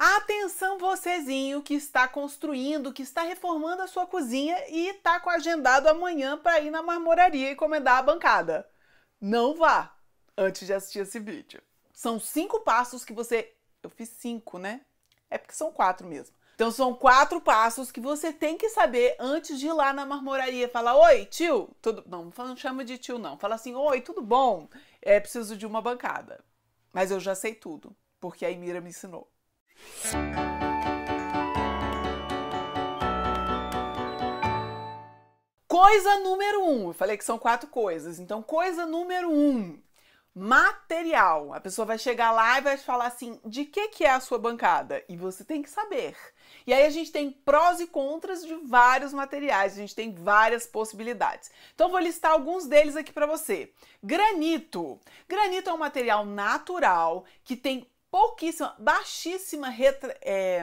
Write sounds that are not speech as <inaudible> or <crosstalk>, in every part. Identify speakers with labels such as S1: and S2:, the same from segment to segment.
S1: Atenção vocêzinho que está construindo, que está reformando a sua cozinha e está com agendado amanhã para ir na marmoraria e encomendar a bancada. Não vá antes de assistir esse vídeo. São cinco passos que você... Eu fiz cinco, né? É porque são quatro mesmo. Então são quatro passos que você tem que saber antes de ir lá na marmoraria. Falar, oi, tio, tudo... Não, não chama de tio, não. Fala assim, oi, tudo bom? É, preciso de uma bancada. Mas eu já sei tudo, porque a Imira me ensinou. Coisa número um, eu falei que são quatro coisas, então coisa número um, material. A pessoa vai chegar lá e vai te falar assim, de que que é a sua bancada? E você tem que saber. E aí a gente tem prós e contras de vários materiais, a gente tem várias possibilidades. Então vou listar alguns deles aqui para você. Granito. Granito é um material natural que tem pouquíssima, baixíssima. Retra, é,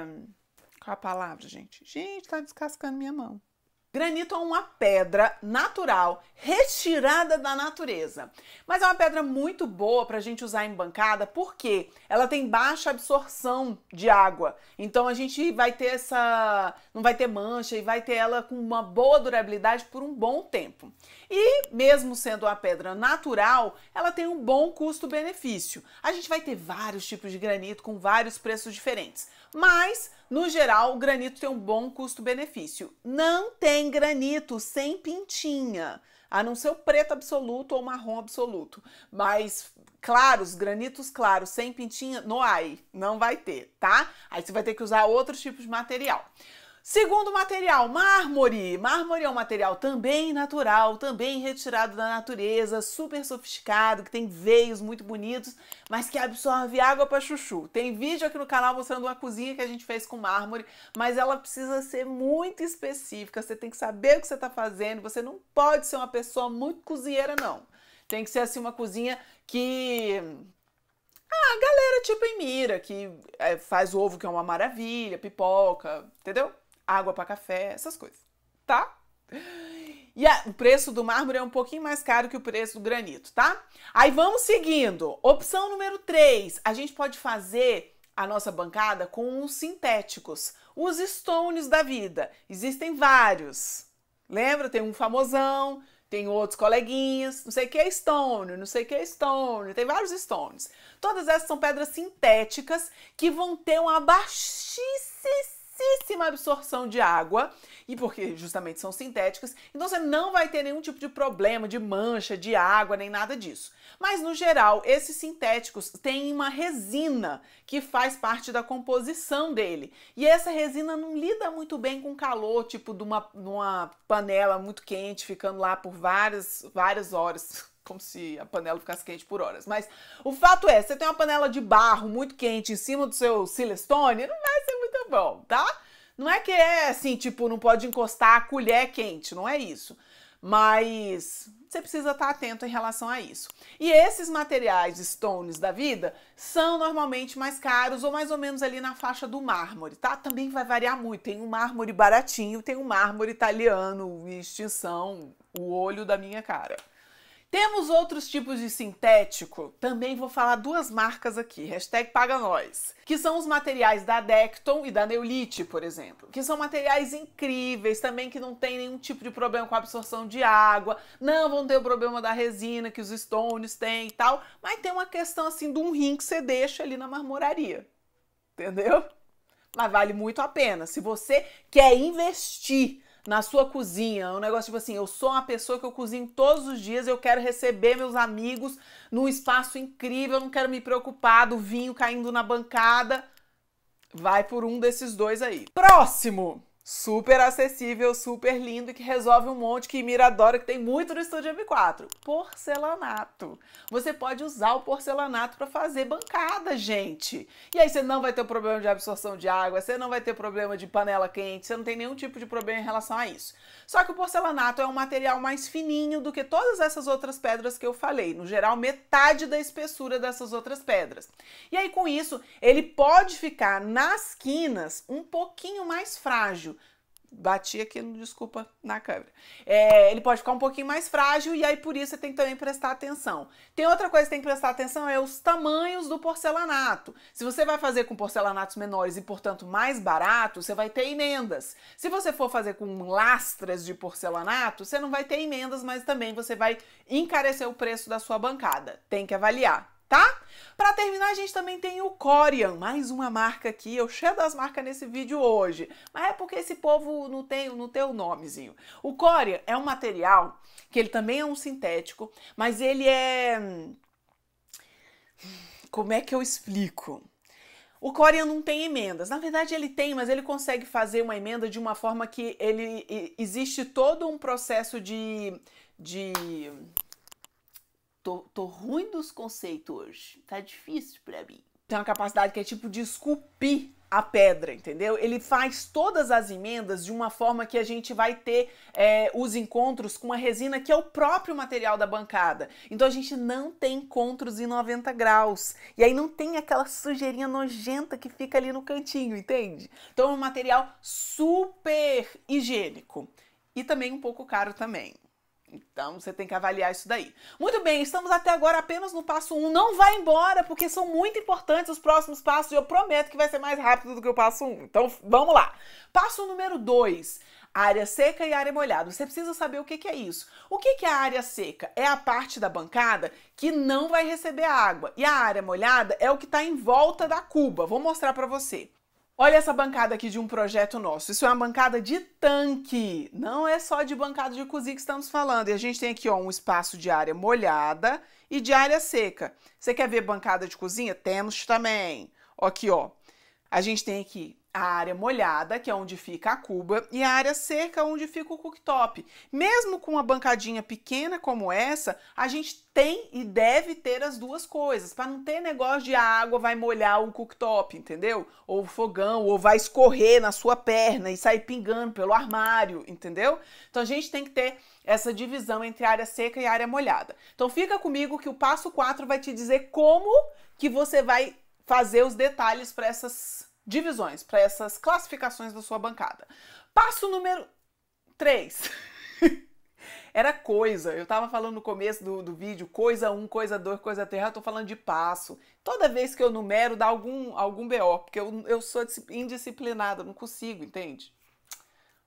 S1: qual a palavra, gente? Gente, tá descascando minha mão. Granito é uma pedra natural, retirada da natureza. Mas é uma pedra muito boa para a gente usar em bancada, porque ela tem baixa absorção de água. Então a gente vai ter essa. não vai ter mancha e vai ter ela com uma boa durabilidade por um bom tempo. E mesmo sendo uma pedra natural, ela tem um bom custo-benefício. A gente vai ter vários tipos de granito com vários preços diferentes. Mas, no geral, o granito tem um bom custo-benefício. Não tem granito sem pintinha, a não ser o preto absoluto ou marrom absoluto. Mas claros, granitos claros, sem pintinha, no AI, não vai ter, tá? Aí você vai ter que usar outros tipos de material. Segundo material, mármore. Mármore é um material também natural, também retirado da natureza, super sofisticado, que tem veios muito bonitos, mas que absorve água para chuchu. Tem vídeo aqui no canal mostrando uma cozinha que a gente fez com mármore, mas ela precisa ser muito específica, você tem que saber o que você está fazendo, você não pode ser uma pessoa muito cozinheira, não. Tem que ser assim uma cozinha que ah, galera tipo em Mira que é, faz ovo, que é uma maravilha, pipoca, entendeu? água para café, essas coisas, tá? E a, o preço do mármore é um pouquinho mais caro que o preço do granito, tá? Aí vamos seguindo. Opção número 3, a gente pode fazer a nossa bancada com os sintéticos, os stones da vida. Existem vários. Lembra? Tem um famosão, tem outros coleguinhas, não sei o que é stone, não sei o que é stone, tem vários stones. Todas essas são pedras sintéticas que vão ter uma baixíssima baixíssima absorção de água, e porque justamente são sintéticas, então você não vai ter nenhum tipo de problema de mancha, de água, nem nada disso. Mas no geral, esses sintéticos têm uma resina que faz parte da composição dele. E essa resina não lida muito bem com calor, tipo de uma, uma panela muito quente, ficando lá por várias, várias horas como se a panela ficasse quente por horas. Mas o fato é, você tem uma panela de barro muito quente em cima do seu Silestone, não vai ser muito bom, tá? Não é que é assim, tipo, não pode encostar a colher quente, não é isso. Mas você precisa estar atento em relação a isso. E esses materiais stones da vida são normalmente mais caros ou mais ou menos ali na faixa do mármore, tá? Também vai variar muito. Tem um mármore baratinho, tem um mármore italiano, extinção, o olho da minha cara. Temos outros tipos de sintético, também vou falar duas marcas aqui, hashtag paga nós, que são os materiais da Decton e da Neolite, por exemplo, que são materiais incríveis, também que não tem nenhum tipo de problema com a absorção de água, não vão ter o problema da resina que os stones têm e tal, mas tem uma questão assim de um rim que você deixa ali na marmoraria, entendeu? Mas vale muito a pena, se você quer investir na sua cozinha. Um negócio tipo assim, eu sou uma pessoa que eu cozinho todos os dias, eu quero receber meus amigos num espaço incrível, eu não quero me preocupar do vinho caindo na bancada. Vai por um desses dois aí. Próximo! super acessível, super lindo e que resolve um monte que Mira adora, que tem muito no estúdio M4. Porcelanato. Você pode usar o porcelanato para fazer bancada, gente. E aí você não vai ter problema de absorção de água, você não vai ter problema de panela quente, você não tem nenhum tipo de problema em relação a isso. Só que o porcelanato é um material mais fininho do que todas essas outras pedras que eu falei, no geral metade da espessura dessas outras pedras. E aí com isso, ele pode ficar nas quinas um pouquinho mais frágil bati aqui desculpa na câmera. É, ele pode ficar um pouquinho mais frágil e aí por isso você tem que também prestar atenção. Tem outra coisa que tem que prestar atenção é os tamanhos do porcelanato. Se você vai fazer com porcelanatos menores e portanto mais baratos, você vai ter emendas. Se você for fazer com lastras de porcelanato, você não vai ter emendas, mas também você vai encarecer o preço da sua bancada. Tem que avaliar tá? Para terminar, a gente também tem o Corian, mais uma marca aqui. Eu cheio das marcas nesse vídeo hoje, mas é porque esse povo não tem, não tem o nomezinho. O Corian é um material que ele também é um sintético, mas ele é. Como é que eu explico? O Corian não tem emendas. Na verdade, ele tem, mas ele consegue fazer uma emenda de uma forma que ele existe todo um processo de, de tô, tô ruim dos conceitos hoje. Tá difícil para mim. Tem uma capacidade que é tipo de esculpir a pedra, entendeu? Ele faz todas as emendas de uma forma que a gente vai ter é, os encontros com a resina, que é o próprio material da bancada. Então a gente não tem encontros em 90 graus. E aí não tem aquela sujeirinha nojenta que fica ali no cantinho, entende? Então é um material super higiênico. E também um pouco caro também. Então você tem que avaliar isso daí. Muito bem, estamos até agora apenas no passo 1. Um. Não vá embora, porque são muito importantes os próximos passos e eu prometo que vai ser mais rápido do que o passo 1. Um. Então vamos lá. Passo número 2. Área seca e área molhada. Você precisa saber o que, que é isso. O que, que é a área seca? É a parte da bancada que não vai receber água. E a área molhada é o que está em volta da cuba. Vou mostrar para você. Olha essa bancada aqui de um projeto nosso. Isso é uma bancada de tanque. Não é só de bancada de cozinha que estamos falando. E a gente tem aqui ó, um espaço de área molhada e de área seca. Você quer ver bancada de cozinha? Temos também. Aqui, ó. A gente tem aqui a área molhada, que é onde fica a cuba, e a área seca, onde fica o cooktop. Mesmo com uma bancadinha pequena como essa, a gente tem e deve ter as duas coisas, para não ter negócio de a água vai molhar o cooktop, entendeu? Ou o fogão, ou vai escorrer na sua perna e sair pingando pelo armário, entendeu? Então a gente tem que ter essa divisão entre área seca e área molhada. Então fica comigo que o passo 4 vai te dizer como que você vai fazer os detalhes para essas divisões, para essas classificações da sua bancada. Passo número 3. <laughs> Era coisa. Eu estava falando no começo do, do vídeo, coisa 1, um, coisa 2, coisa 3, eu tô falando de passo. Toda vez que eu numero dá algum, algum BO, porque eu, eu sou indisciplinada, não consigo, entende?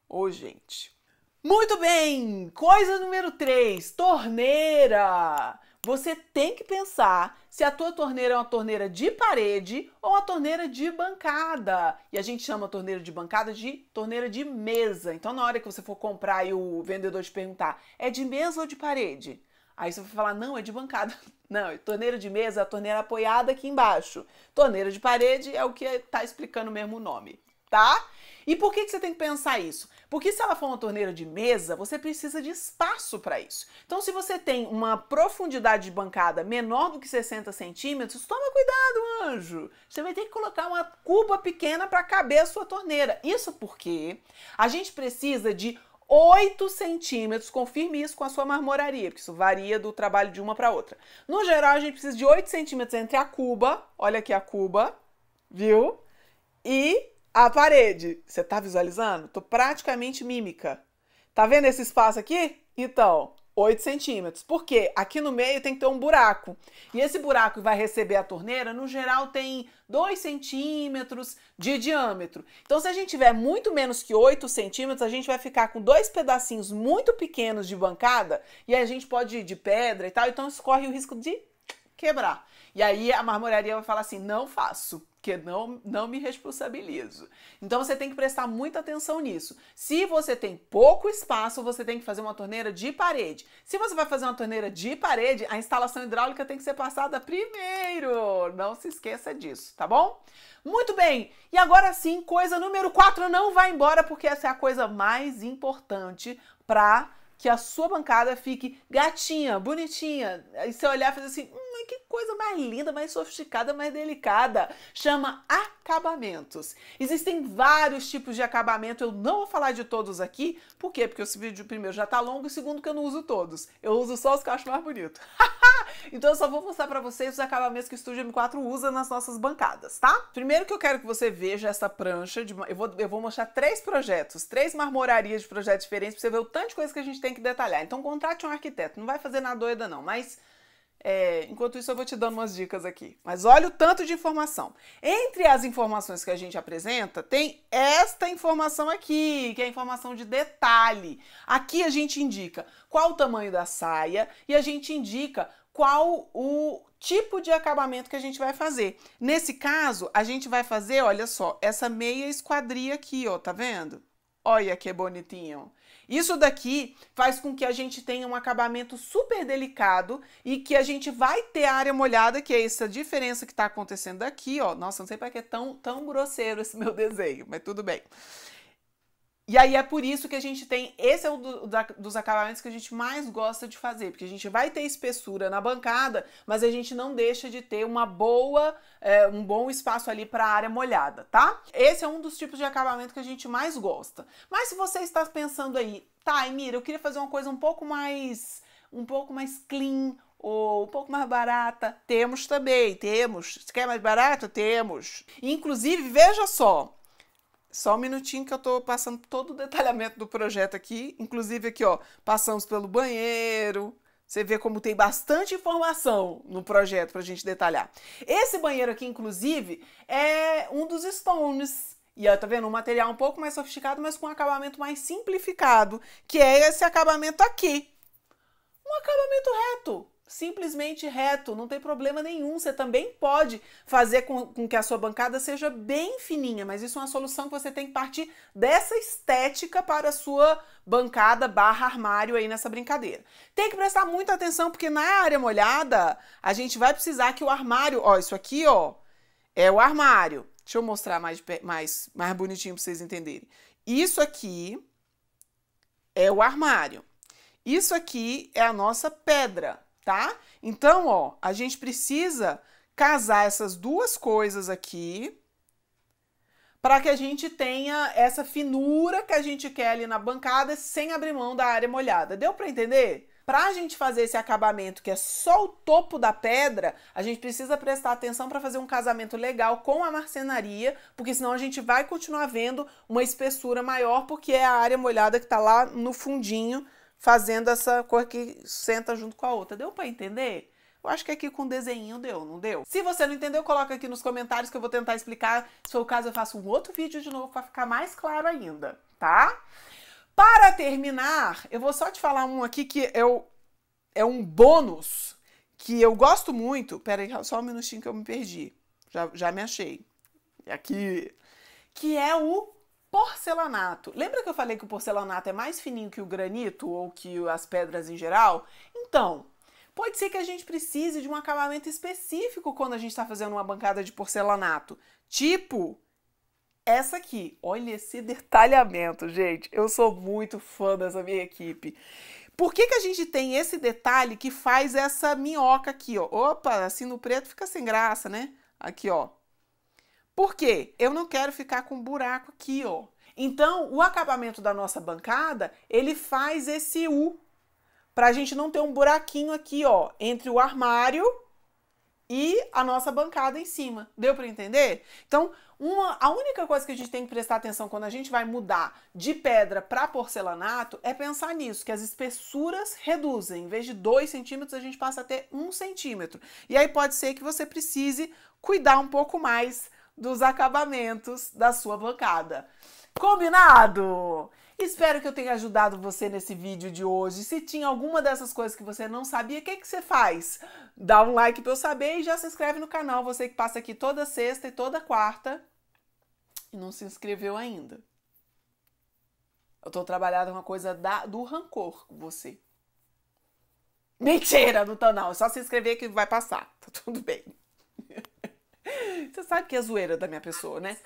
S1: Ô, oh, gente. Muito bem! Coisa número 3, torneira! Você tem que pensar se a tua torneira é uma torneira de parede ou uma torneira de bancada. E a gente chama a torneira de bancada de torneira de mesa. Então, na hora que você for comprar e o vendedor te perguntar, é de mesa ou de parede? Aí você vai falar, não, é de bancada. <laughs> Não, é torneira de mesa é a torneira apoiada aqui embaixo. Torneira de parede é o que está explicando mesmo o nome, tá? E por que, que você tem que pensar isso? Porque se ela for uma torneira de mesa, você precisa de espaço para isso. Então, se você tem uma profundidade de bancada menor do que 60 centímetros, toma cuidado, anjo. Você vai ter que colocar uma cuba pequena para caber a sua torneira. Isso porque a gente precisa de 8 centímetros, confirme isso com a sua marmoraria, porque isso varia do trabalho de uma para outra. No geral, a gente precisa de 8 centímetros entre a cuba, olha aqui a cuba, viu? E a parede. Você está visualizando? Tô praticamente mímica. Tá vendo esse espaço aqui? Então, 8 centímetros. Por quê? Aqui no meio tem que ter um buraco. E esse buraco que vai receber a torneira, no geral, tem 2 centímetros de diâmetro. Então, se a gente tiver muito menos que 8 centímetros, a gente vai ficar com dois pedacinhos muito pequenos de bancada e a gente pode ir de pedra e tal, então isso corre o risco de quebrar. E aí a marmoraria vai falar assim: não faço, porque não, não me responsabilizo. Então você tem que prestar muita atenção nisso. Se você tem pouco espaço, você tem que fazer uma torneira de parede. Se você vai fazer uma torneira de parede, a instalação hidráulica tem que ser passada primeiro. Não se esqueça disso, tá bom? Muito bem, e agora sim, coisa número 4, não vai embora, porque essa é a coisa mais importante para que a sua bancada fique gatinha, bonitinha. E você olhar e fazer assim, hum, que coisa mais linda, mais sofisticada, mais delicada. Chama acabamentos. Existem vários tipos de acabamento, eu não vou falar de todos aqui. Por quê? Porque esse vídeo primeiro já tá longo e segundo que eu não uso todos. Eu uso só os que eu acho mais bonito. <laughs> Então eu só vou mostrar para vocês os acabamentos que o Studio M4 usa nas nossas bancadas, tá? Primeiro que eu quero que você veja essa prancha, de, eu, vou, eu vou mostrar três projetos, três marmorarias de projetos diferentes para você ver o tanto de coisa que a gente tem que detalhar. Então contrate um arquiteto, não vai fazer na doida não, mas... É, enquanto isso, eu vou te dando umas dicas aqui. Mas olha o tanto de informação. Entre as informações que a gente apresenta, tem esta informação aqui, que é a informação de detalhe. Aqui a gente indica qual o tamanho da saia e a gente indica qual o tipo de acabamento que a gente vai fazer. Nesse caso, a gente vai fazer, olha só, essa meia esquadria aqui, ó, tá vendo? Olha que bonitinho. Isso daqui faz com que a gente tenha um acabamento super delicado e que a gente vai ter a área molhada, que é essa diferença que está acontecendo aqui, ó. Nossa, não sei para que é tão, tão grosseiro esse meu <laughs> desenho, mas tudo bem. E aí é por isso que a gente tem. Esse é um do, da, dos acabamentos que a gente mais gosta de fazer, porque a gente vai ter espessura na bancada, mas a gente não deixa de ter uma boa, é, um bom espaço ali para a área molhada, tá? Esse é um dos tipos de acabamento que a gente mais gosta. Mas se você está pensando aí, tá, Emira, eu queria fazer uma coisa um pouco mais, um pouco mais clean, ou um pouco mais barata. Temos também, temos. Se quer mais barato? Temos. Inclusive, veja só, só um minutinho que eu tô passando todo o detalhamento do projeto aqui. Inclusive aqui, ó, passamos pelo banheiro. Você vê como tem bastante informação no projeto pra gente detalhar. Esse banheiro aqui, inclusive, é um dos Stones. E ó, tá vendo? Um material um pouco mais sofisticado, mas com um acabamento mais simplificado, que é esse acabamento aqui. Um acabamento reto, simplesmente reto, não tem problema nenhum. Você também pode fazer com, com, que a sua bancada seja bem fininha, mas isso é uma solução que você tem que partir dessa estética para a sua bancada barra armário aí nessa brincadeira. Tem que prestar muita atenção, porque na área molhada, a gente vai precisar que o armário, ó, isso aqui, ó, é o armário. Deixa eu mostrar mais, mais, mais bonitinho para vocês entenderem. Isso aqui é o armário. Isso aqui é a nossa pedra tá? Então, ó, a gente precisa casar essas duas coisas aqui para que a gente tenha essa finura que a gente quer ali na bancada sem abrir mão da área molhada. Deu para entender? Para a gente fazer esse acabamento que é só o topo da pedra, a gente precisa prestar atenção para fazer um casamento legal com a marcenaria, porque senão a gente vai continuar vendo uma espessura maior, porque é a área molhada que está lá no fundinho fazendo essa cor que senta junto com a outra. Deu para entender? Eu acho que aqui com desenho deu, não deu? Se você não entendeu, coloca aqui nos comentários que eu vou tentar explicar. Se for o caso, eu faço um outro vídeo de novo para ficar mais claro ainda, tá? Para terminar, eu vou só te falar um aqui que eu, é, é um bônus que eu gosto muito. Pera aí, só um minutinho que eu me perdi. Já, já me achei. Aqui. Que é o Porcelanato. Lembra que eu falei que o porcelanato é mais fininho que o granito ou que as pedras em geral? Então, pode ser que a gente precise de um acabamento específico quando a gente está fazendo uma bancada de porcelanato. Tipo essa aqui. Olha esse detalhamento, gente. Eu sou muito fã dessa minha equipe. Por que, que a gente tem esse detalhe que faz essa minhoca aqui, ó? Opa, assim no preto fica sem graça, né? Aqui, ó. Por quê? Eu não quero ficar com um buraco aqui, ó. Então, o acabamento da nossa bancada, ele faz esse U, para a gente não ter um buraquinho aqui, ó, entre o armário e a nossa bancada em cima. Deu para entender? Então, uma, a única coisa que a gente tem que prestar atenção quando a gente vai mudar de pedra para porcelanato é pensar nisso, que as espessuras reduzem. Em vez de 2 centímetros, a gente passa a ter 1 um centímetro. E aí pode ser que você precise cuidar um pouco mais dos acabamentos da sua bancada. Combinado? Espero que eu tenha ajudado você nesse vídeo de hoje. Se tinha alguma dessas coisas que você não sabia, o que, que você faz? Dá um like para eu saber e já se inscreve no canal. Você que passa aqui toda sexta e toda quarta e não se inscreveu ainda. Eu tô trabalhando uma coisa da, do rancor com você. Mentira, não tô não. É só se inscrever que vai passar. Tá tudo bem. <laughs> Você sabe que é zoeira da minha pessoa, né?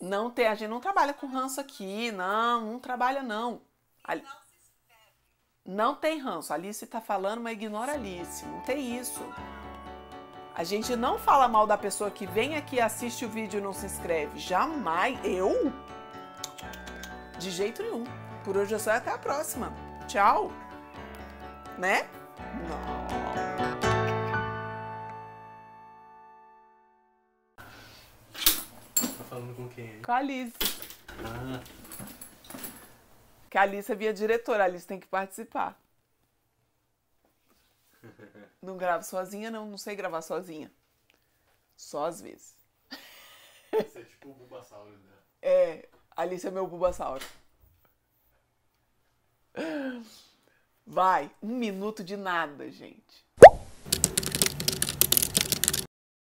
S1: Não tem, a gente não trabalha com ranço aqui, não, não trabalha não. Não tem ranço. Alice tá falando, mas ignora Alice. Não tem isso. A gente não fala mal da pessoa que vem aqui, assiste o vídeo e não se inscreve. Jamais. Eu? De jeito nenhum. Por hoje é só até a próxima. Tchau. Né? Não. falando com quem aí? Com a Alice. Ah. Que a Alice é minha diretora, a Alice tem que participar. <laughs> Não gravo sozinha, não. Não sei gravar sozinha. Só às vezes. Você é tipo o Bulbasauro, né? É, Alice é meu Bulbasauro. Vai, um minuto de nada, gente.